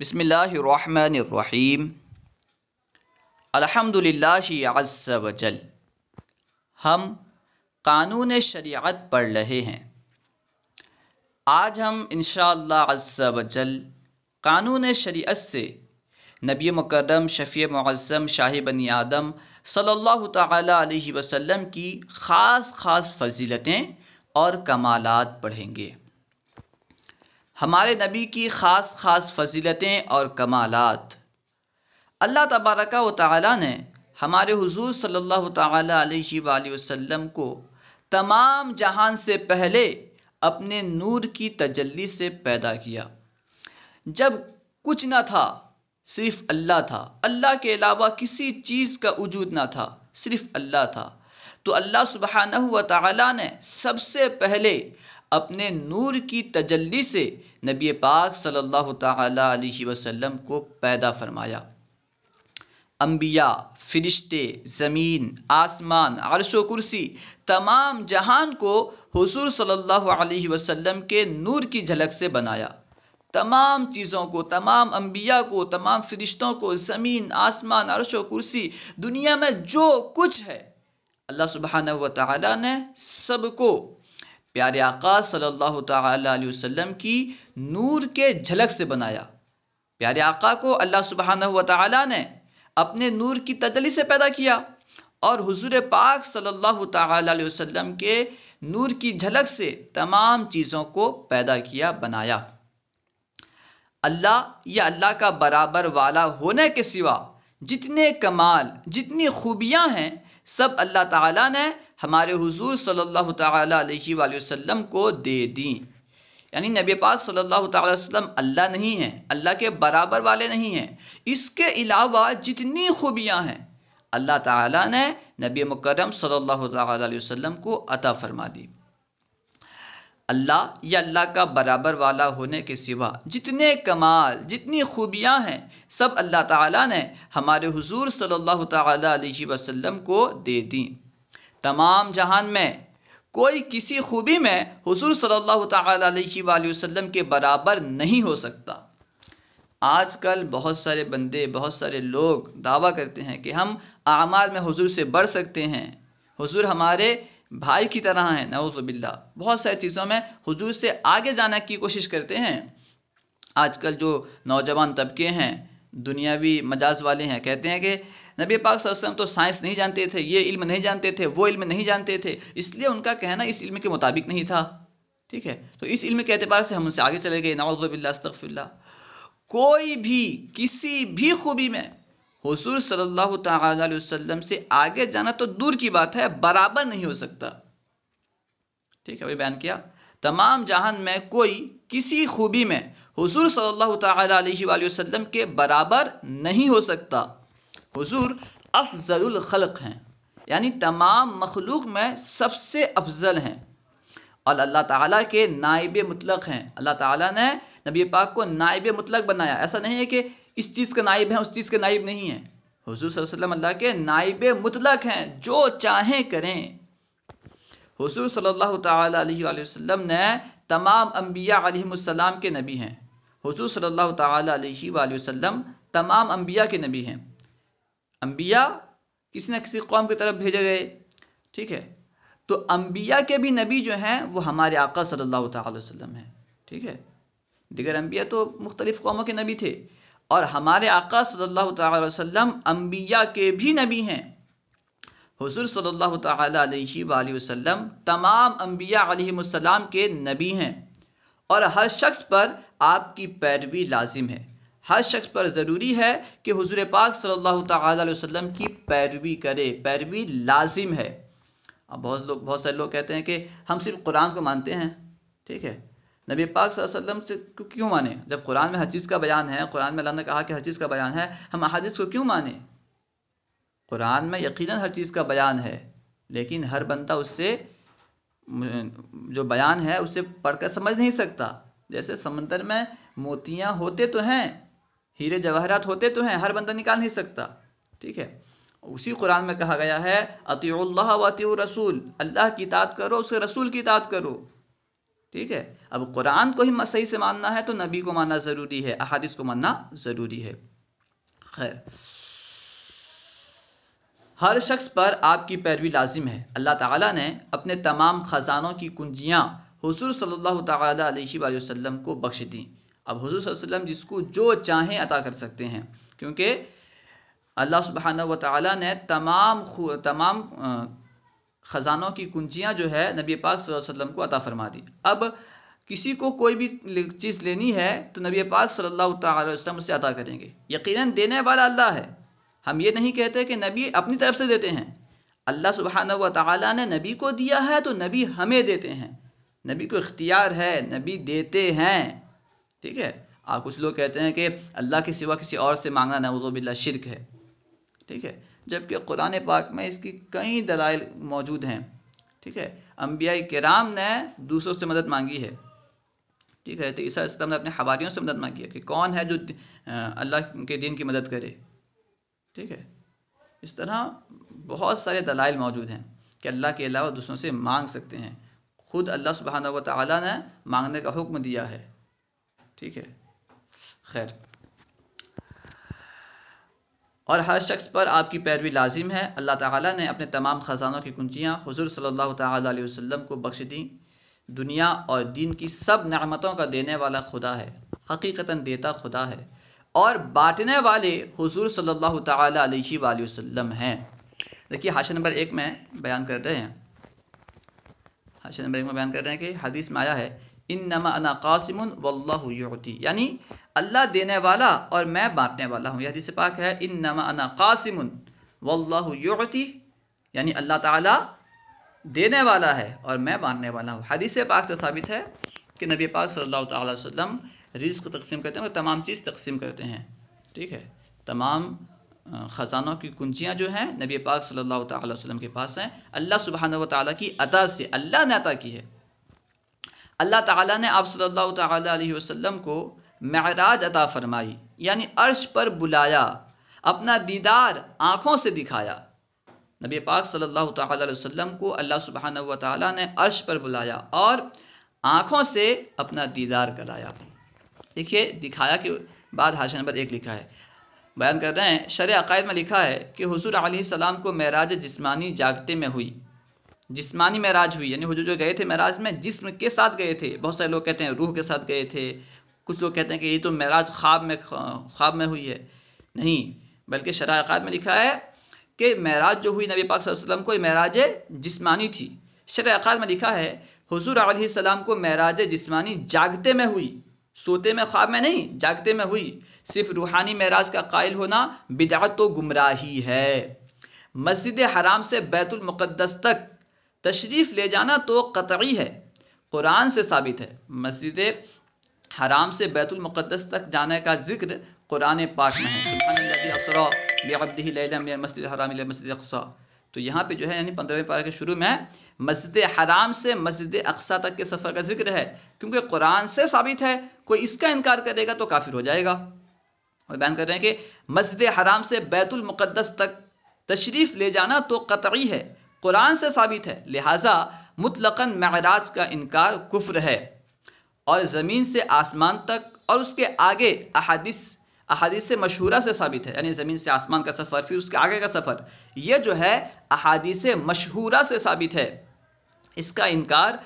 बसमीम अलहमदिल्लाजल हम कानून शरीयत पढ़ रहे हैं आज हम इनशाजल कानून शरीत से नबी मुकर्रम शफ़ी मज़म शाह बनी आदम सल्ला अलैहि की ख़ास ख़ास फजीलतें और कमालात पढ़ेंगे हमारे नबी की ख़ास ख़ास फजीलतें और कमालत अल्लाह तबारक व ताली ने हमारे हुजूर सल्लल्लाहु अलैहि वसल्लम को तमाम जहान से पहले अपने नूर की तजल्ली से पैदा किया जब कुछ ना था सिर्फ अल्लाह था अल्लाह के अलावा किसी चीज़ का वजूद ना था सिर्फ अल्लाह था तो अल्लाह सुबहाना हुआ ने सबसे पहले अपने नूर की तजल्ली से नबी पाक सल्लल्लाहु अलैहि वसल्लम को पैदा फरमाया अम्बिया फ़रिश्ते ज़मीन आसमान अरश कुर्सी तमाम जहान को हुजूर सल्लल्लाहु अलैहि वसल्लम के नूर की झलक से बनाया तमाम चीज़ों को तमाम अम्बिया को तमाम फरिश्तों को ज़मीन आसमान अरश व कुर्सी दुनिया में जो कुछ है अल्लाह सुबहान व ताली ने प्यारे आका सल्लल्लाहु अलैहि वसल्लम की नूर के झलक से बनाया प्यारे आका को अल्लाह सुबहान व ने अपने नूर की तजली से पैदा किया और हुजूर पाक सल्लल्लाहु अलैहि वसल्लम के नूर की झलक से तमाम चीज़ों को पैदा किया बनाया अल्लाह या अल्लाह का बराबर वाला होने के सिवा जितने कमाल जितनी खूबियाँ हैं सब अल्लाह ताला ने हमारे हुजूर सल्लल्लाहु अलैहि वसल्लम को दे दी यानी नबी पाक सल्लल्लाहु अलैहि वसल्लम अल्लाह नहीं हैं अल्लाह के बराबर वाले नहीं हैं इसके अलावा जितनी खूबियाँ हैं अल्लाह ताला ने नबी मुकरम सल्लल्लाहु अलैहि वसल्लम को अता फरमा दी अल्लाह या अल्लाह का बराबर वाला होने के सिवा जितने कमाल जितनी खूबियां हैं सब अल्लाह ताला ने हमारे हुजूर सल्लल्लाहु अलैहि वसल्लम को दे दी तमाम जहान में कोई किसी खूबी में हुजूर सल्लल्लाहु अलैहि वसल्लम के बराबर नहीं हो सकता आजकल बहुत सारे बंदे बहुत सारे लोग दावा करते हैं कि हम आमाल में हुजूर से बढ़ सकते हैं हुजूर हमारे भाई की तरह हैं नवज़बिल्ला बहुत सारी चीज़ों में हजूर से आगे जाने की कोशिश करते हैं आजकल जो नौजवान तबके हैं दुनियावी मजाज वाले हैं कहते हैं कि नबी पाक वसल्लम तो साइंस नहीं जानते थे ये इल्म नहीं जानते थे वो इल्म नहीं जानते थे इसलिए उनका कहना इस इल्म के मुताबिक नहीं था ठीक है तो इस इल्म के अतबार से हम उनसे आगे चले गए नवाज़बिल्ला कोई भी किसी भी खूबी में हसूर सल्लल्लाहु अलैहि वसल्लम से आगे जाना तो दूर की बात है बराबर नहीं हो सकता ठीक है अभी बयान किया तमाम जहान में कोई किसी खूबी में हसूर सल्लल्लाहु अलैहि वसल्लम के बराबर नहीं हो सकता हजूर अफजल हैं यानी तमाम मखलूक में सबसे अफजल हैं और अल्लाह ताला के नायब मुतलक हैं अल्लाह ताला ने नबी पाक को नायब मुतलक बनाया ऐसा नहीं है कि इस चीज़ के नाइब हैं उस चीज़ के नाइब नहीं हैं हजूर सल्लम अल्लाह के नाइब मुतलक हैं जो चाहें करें हजूर सल्ला अलैहि ने तमाम अम्बिया के नबी हैं हजूर सल्ला अलैहि तमाम अम्बिया के नबी हैं अम्बिया किसी न किसी कौम की तरफ भेजे गए ठीक है तो अम्बिया के भी नबी जो हैं वो हमारे आका सल्ला अलैहि हैं ठीक है दिगर अम्बिया तो मुख्तलिफ़ कौमों के नबी थे और हमारे आका सल्लल्लाहु अलैहि वसल्लम अम्बिया के भी नबी हैं हुजूर सल्लल्लाहु अलैहि वसल्लम तमाम अम्बिया अलैहिस्सलाम के नबी हैं और हर शख्स पर आपकी पैरवी लाजिम है हर शख्स पर ज़रूरी है कि हुजूर पाक सल्लल्लाहु अलैहि वसल्लम की पैरवी करे पैरवी लाजिम है अब बहुत लोग बहुत सारे लोग कहते हैं कि हम सिर्फ कुरान को मानते हैं ठीक है नबी पाक वसल्लम से क्यों माने जब कुरान में हर चीज़ का बयान है कुरान में अल्लाह ने कहा कि हर चीज़ का बयान है हम अहादिस को क्यों माने कुरान में यकीन हर चीज़ का बयान है लेकिन हर बंदा उससे जो बयान है उसे पढ़कर समझ नहीं सकता जैसे समंदर में मोतियाँ होते तो हैं हीरे जवाहरात होते तो हैं हर बंदा निकाल नहीं सकता ठीक है उसी कुरान में कहा गया है अतील्ला व रसूल अल्लाह की इतात करो उसके रसूल की इतात करो ठीक है अब कुरान को ही सही से मानना है तो नबी को मानना ज़रूरी है अहादिस को मानना ज़रूरी है खैर हर शख्स पर आपकी पैरवी लाजिम है अल्लाह ताला ने अपने तमाम ख़जानों की कुंजियाँ हजूर सल्लल्लाहु अलैहि वसल्लम को बख्श दी अब हजूर वसल्लम जिसको जो चाहें अता कर सकते हैं क्योंकि अल्लाह सुबहाना व ने तमाम तमाम ख़जानों की कुंजियाँ जो है नबी पाक वसल्लम को अता फरमा दी अब किसी को कोई भी चीज़ लेनी है तो नबी पाक सल्लल्लाहु अलैहि वसल्लम उससे अता करेंगे यकीनन देने वाला अल्लाह है हम ये नहीं कहते कि नबी अपनी तरफ से देते हैं अल्लाह सुबहान व ने नबी को दिया है तो नबी हमें देते हैं नबी को इख्तियार है नबी देते हैं ठीक है आप कुछ लोग कहते हैं कि अल्लाह के सिवा किसी और से मांगना नवज़ोबिल्ला शिरक है ठीक है जबकि कुरान पाक में इसकी कई दलाइल मौजूद हैं ठीक है अम्बिया कराम ने दूसरों से मदद मांगी है ठीक है तो ईसा इस्लाम ने अपने हवारियों से मदद मांगी है कि कौन है जो अल्लाह के दिन की मदद करे ठीक है इस तरह बहुत सारे दलाइल मौजूद हैं कि अल्लाह के अलावा दूसरों से मांग सकते हैं खुद अल्लाह सुबहाना व ताली ने मांगने का हुक्म दिया है ठीक है खैर और हर शख्स पर आपकी पैरवी लाजिम है अल्लाह ताला ने अपने तमाम ख़जानों की कुंजियाँ हुजूर सल्लल्लाहु अलैहि वसल्लम को बख्श दी दुनिया और दीन की सब नमतों का देने वाला खुदा है हकीकता देता खुदा है और बाँटने वाले हुजूर सल्लल्लाहु अलैहि वसल्लम हैं देखिए हाशन नंबर एक में बयान कर रहे हैं हाशन नंबर एक में बयान कर रहे हैं कि हदीस में आया है इन नमा अना वल्लाती यानी अल्लाह देने वाला और मैं बांटने वाला हूँ यदि से पाक है इन नमा कासिम वल्लाती यानी अल्लाह ताला देने वाला है और मैं बांटने वाला हूँ हदीस पाक से साबित है कि नबी पाक सल्लल्लाहु अलैहि वसल्लम रिज्क तकसीम करते हैं और तमाम चीज़ तकसीम करते हैं ठीक है तमाम ख़जानों की कुंजियाँ जो हैं नबी पाक सल्लल्लाहु अलैहि वसल्लम के पास हैं अल्लाह सुबहान व ताली की अदा से अल्लाह ने अता की है अल्लाह तब ने आप को महराज अता फरमाई यानी अर्श पर बुलाया अपना दीदार आँखों से दिखाया नबी पाक सल्लल्लाहु अलैहि वसल्लम को अल्लाह सुबहान व ने अर्श पर बुलाया और आँखों से अपना दीदार कराया देखिए दिखाया के बाद हाशा नंबर एक लिखा है बयान कर रहे हैं शर अकायद में लिखा है कि हजूर सलाम को महराज जिस्मानी जागते में हुई जिस्मानी महराज हुई यानी हजूर जो गए थे महराज में जिस्म के साथ गए थे बहुत सारे लोग कहते हैं रूह के साथ गए थे कुछ लोग कहते हैं कि ये तो महराज ख्वाब में ख्वाब में हुई है नहीं बल्कि शराक़ात में लिखा है कि महराज जो हुई नबी पाक वसल्लम को महराज जिस्मानी थी शराक़ात में लिखा है हजूर आसमाम को महराज जिस्मानी जागते में हुई सोते में ख्वाब में नहीं जागते में हुई सिर्फ रूहानी महराज का कायल होना बिदात तो गुमराही है मस्जिद हराम से बैतुलमक़दस तक तशरीफ़ ले जाना तो कतई है कुरान से साबित है मस्जिद हराम से बैतुलमक़दस तक जाने का जिक्र कुरान पाक में है मस्जिद हराम मस्जिद तो यहाँ पे जो है यानी पंद्रहवें पारा के शुरू में मस्जिद हराम से मस्जिद अक्सा तक के सफ़र का जिक्र है क्योंकि कुरान से साबित है कोई इसका इनकार करेगा तो काफिर हो जाएगा और बयान कर रहे हैं कि मस्जिद हराम से बैतुलमक़दस तक तशरीफ़ ले जाना तो कतई है कुरान से साबित है लिहाजा मुतलकन महराज का इनकार कुफ्र है और ज़मीन से आसमान तक और उसके आगे अहादिस से मशहूरा से साबित है यानी ज़मीन से आसमान का सफ़र फिर उसके आगे का सफ़र यह जो है अहादिस मशहूरा से साबित है इसका इनकार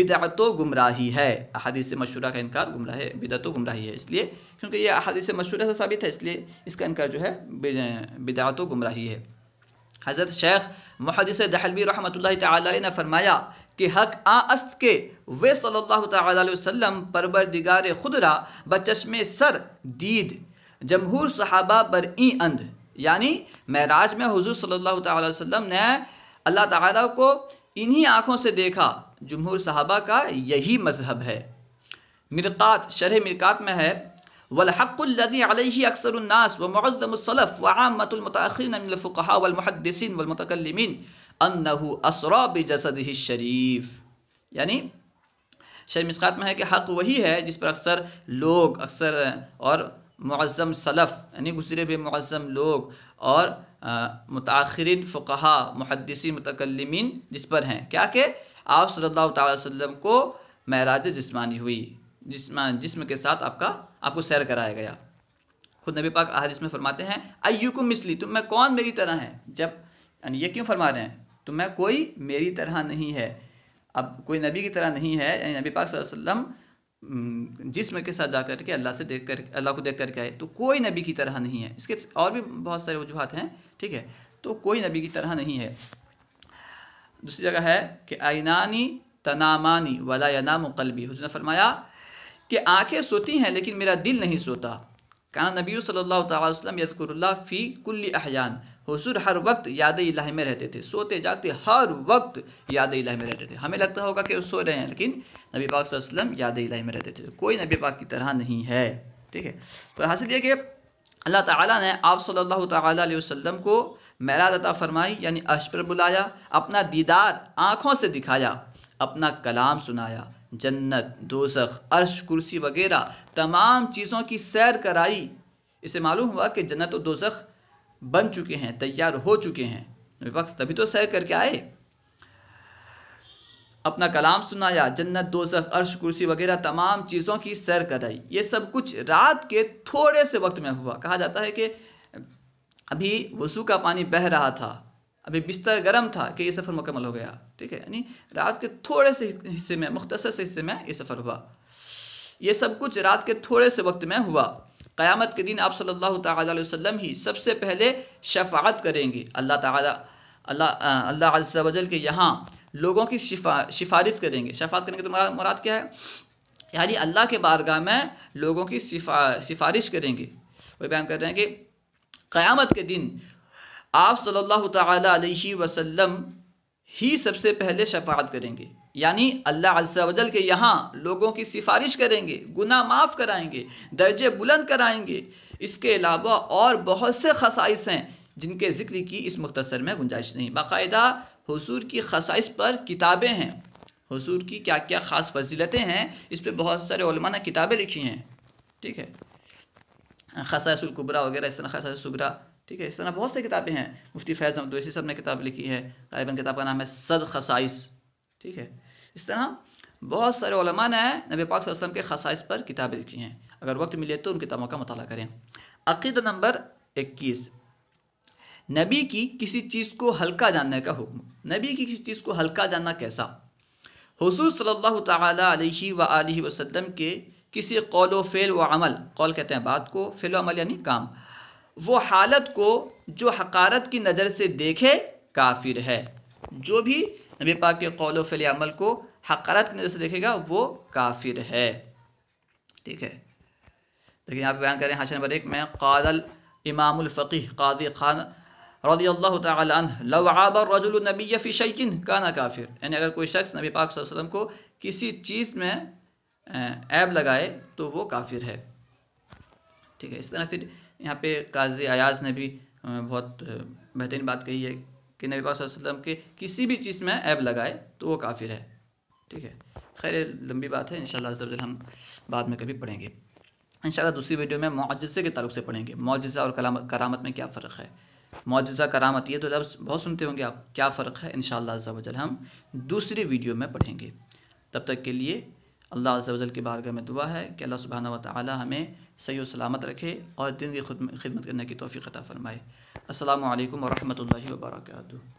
बिदअत गुमराही है अहादीस मशहूरा का इनकार गुमराह है बिदअत गुमराही है इसलिए क्योंकि यह अहादीस मशहूरा से साबित है इसलिए इसका इनकार जो है व गुमराही है हज़रत शेख महदस दहलवी रहमत ला ने फरमाया कि हक आ अस्त के वे सल्लल्लाहु अलैहि वसल्लम दिगार खुदरा बचश्मे सर दीद जमहूर सहाबा पर ई अंध यानी महराज में हुजूर सल्लल्लाहु अलैहि वसल्लम ने अल्लाह ताला को इन्हीं आँखों से देखा जमहूर सहाबा का यही मजहब है मिरक़ात शरह मिरक़ात में है वलहक़ुल्लि अलही अक्सरनास व मज़मसलफ़ व आमतमतरफ़ा वलमहदसिन वलमतकलमिन अनहु असरा जसद ही शरीफ यानी शर में है कि हक़ वही है जिस पर अक्सर लोग अक्सर और मुज़म सलफ़ यानी गुजरे हुए मज़म लोग और मतरन फकहा मुहदसी मतकलमिन जिस पर हैं क्या के आप सल्ला वसम को महराज जिस्मानी हुई जिसम जिस्म के साथ आपका आपको सैर कराया गया खुद नबी पाक अहादिस में फरमाते हैं अयुकुम मिसली तुम मैं कौन मेरी तरह है जब यानी ये क्यों फरमा रहे हैं तो मैं कोई मेरी तरह नहीं है अब कोई नबी की तरह नहीं है यानी नबी पाक वसल्लम जिसम के साथ जा करके के अल्लाह से देख कर अल्लाह को देख करके आए तो कोई नबी की तरह नहीं है इसके और भी बहुत सारे वजूहत हैं ठीक है तो कोई नबी की तरह नहीं है दूसरी जगह है कि आइनानी तनामानी वला यनाम कलबी उसने फरमाया कि आंखें सोती हैं लेकिन मेरा दिल नहीं सोता कहा नबी सल्लल्लाहु अलैहि वसल्लम यज़कुरुल्लाह फ़ी कुल्ली अहयान हुसूर हर वक्त याद इलाही में रहते थे सोते जागते हर वक्त याद इलाही में रहते थे हमें लगता होगा कि वो सो रहे हैं लेकिन नबी पाक वसल्लम याद इलाही में रहते थे कोई नबी पाक की तरह नहीं है ठीक है तो हासिल यह कि अल्लाह ताला ने आप सल्लल्लाहु अलैहि वसल्लम को मेरा अता फरमाई यानी अश पर बुलाया अपना दीदार आँखों से दिखाया अपना कलाम सुनाया जन्नत दोजख अर्श कुर्सी वगैरह तमाम चीज़ों की सैर कराई इसे मालूम हुआ कि जन्नत और दोजख बन चुके हैं तैयार हो चुके हैं विपक्ष तभी तो सैर करके आए अपना कलाम सुनाया जन्नत दोजख अर्श कुर्सी वगैरह तमाम चीज़ों की सैर कराई ये सब कुछ रात के थोड़े से वक्त में हुआ कहा जाता है कि अभी वसू का पानी बह रहा था अभी बिस्तर गर्म था कि ये सफ़र मुकम्मल हो गया ठीक है यानी रात के थोड़े से हिस्से में मुख्तर से हिस्से में ये सफ़र हुआ ये सब कुछ रात के थोड़े से वक्त में हुआ क़यामत के दिन आप सल्लल्लाहु अलैहि वसल्लम ही सबसे पहले शफात करेंगे अल्लाह ताला अल्लाह अल्लाह वजल के यहाँ लोगों की शिफा सिफारिश करेंगे शफात करने तो मुराद क्या है यानी अल्लाह के बारगाह में लोगों की सिफा सिफारिश करेंगे वो बयान कर रहे हैं कि क़यामत के दिन आप सल्लल्लाहु अलैहि वसल्लम ही सबसे पहले शफात करेंगे यानी अल्लाह अजल के यहाँ लोगों की सिफारिश करेंगे गुना माफ़ कराएंगे दर्जे बुलंद कराएंगे इसके अलावा और बहुत से खसाइस हैं जिनके ज़िक्र की इस मुख्तसर में गुंजाइश नहीं बाकायदा हसूर की खसाइस पर किताबें हैं हसूर की क्या क्या ख़ास फजीलतें हैं इस पर बहुत सारे ने किताबें लिखी हैं ठीक है खसाइसकुबरा वगैरह इस तरह खसाइसगरा ठीक है इस तरह बहुत सी किताबें हैं मुफ्ती फैज़ अहमद सब ने किताब लिखी है तालिबा किताब का नाम है सद खसाइस ठीक है इस तरह बहुत सारे ओलमा ने नबी पाक वसल्लम के खसाइस पर किताबें लिखी हैं अगर वक्त मिले तो उन किताबों का मताल करें अकीद नंबर इक्कीस नबी की किसी चीज़ को हल्का जानने का हुक्म नबी की किसी चीज़ को हल्का जानना कैसा हसूस सल्ला तह वसम के किसी कौल फ़ेल व अमल कौल कहते हैं बात को फ़ेल अमल यानी काम वो हालत को जो हकारत की नज़र से देखे काफिर है जो भी नबी पाक के कौल फल अमल को हकारत की नज़र से देखेगा वो काफिर है ठीक है देखिए यहाँ पे बयान करें हाशन नंबर एक में कादल इमामफ़ी कादी खान रदी अल्लाह या फ़ी शैकिन ना काफिर यानी अगर कोई शख्स नबी पाक वसलम को किसी चीज़ में ऐब लगाए तो वो काफिर है ठीक है इस तरह फिर यहाँ पे काजी अयाज ने भी बहुत बेहतरीन बात कही है कि नबी पाक वसल्लम के किसी भी चीज़ में ऐब लगाए तो वो काफिर है ठीक है खैर लंबी बात है इन हम बाद में कभी पढ़ेंगे इन दूसरी वीडियो में मुआजे के ताल्लुक से पढ़ेंगे मुआजा और करामत में क्या फ़र्क है मुआजा करामत ये तो लफ्स बहुत सुनते होंगे आप क्या फ़र्क है इन हम दूसरी वीडियो में पढ़ेंगे तब तक के लिए अल्लाह अज़ल की बारगाह में दुआ है कि अल्लाह सुबहाना वाली हमें सही सलामत रखे और दिन की खिदमत करने की तोफ़ी अता फ़रमाए असल वरहमल वर्का